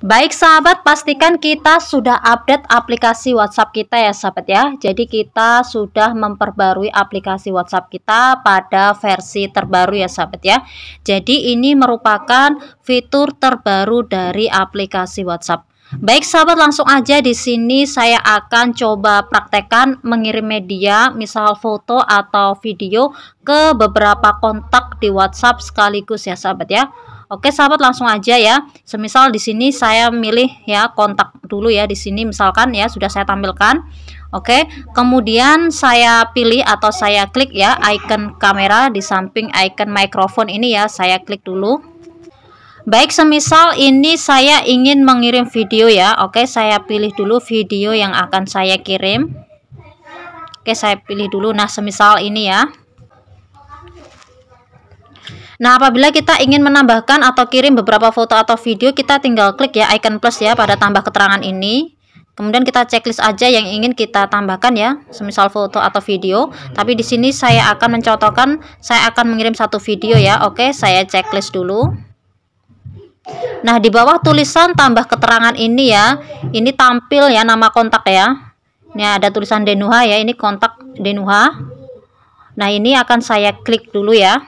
Baik sahabat, pastikan kita sudah update aplikasi WhatsApp kita ya sahabat ya. Jadi kita sudah memperbarui aplikasi WhatsApp kita pada versi terbaru ya sahabat ya. Jadi ini merupakan fitur terbaru dari aplikasi WhatsApp Baik sahabat langsung aja di sini saya akan coba praktekkan mengirim media misal foto atau video ke beberapa kontak di WhatsApp sekaligus ya sahabat ya. Oke sahabat langsung aja ya. Semisal di sini saya milih ya kontak dulu ya di sini misalkan ya sudah saya tampilkan. Oke, kemudian saya pilih atau saya klik ya icon kamera di samping icon microphone ini ya saya klik dulu. Baik, semisal ini saya ingin mengirim video ya. Oke, saya pilih dulu video yang akan saya kirim. Oke, saya pilih dulu. Nah, semisal ini ya. Nah, apabila kita ingin menambahkan atau kirim beberapa foto atau video, kita tinggal klik ya icon plus ya pada tambah keterangan ini. Kemudian kita checklist aja yang ingin kita tambahkan ya, semisal foto atau video. Tapi di sini saya akan mencontohkan, saya akan mengirim satu video ya. Oke, saya checklist dulu. Nah, di bawah tulisan tambah keterangan ini ya. Ini tampil ya nama kontak ya. Ini ada tulisan Denuha ya, ini kontak Denuha. Nah, ini akan saya klik dulu ya.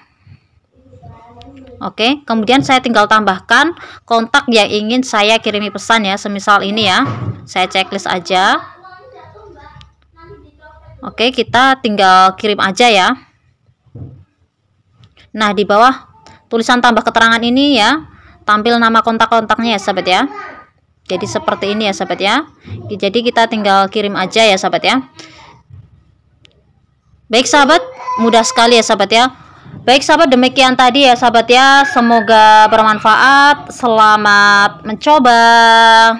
Oke, kemudian saya tinggal tambahkan kontak yang ingin saya kirimi pesan ya, semisal ini ya. Saya checklist aja. Oke, kita tinggal kirim aja ya. Nah, di bawah tulisan tambah keterangan ini ya, tampil nama kontak-kontaknya ya sahabat ya jadi seperti ini ya sahabat ya jadi kita tinggal kirim aja ya sahabat ya baik sahabat mudah sekali ya sahabat ya baik sahabat demikian tadi ya sahabat ya semoga bermanfaat selamat mencoba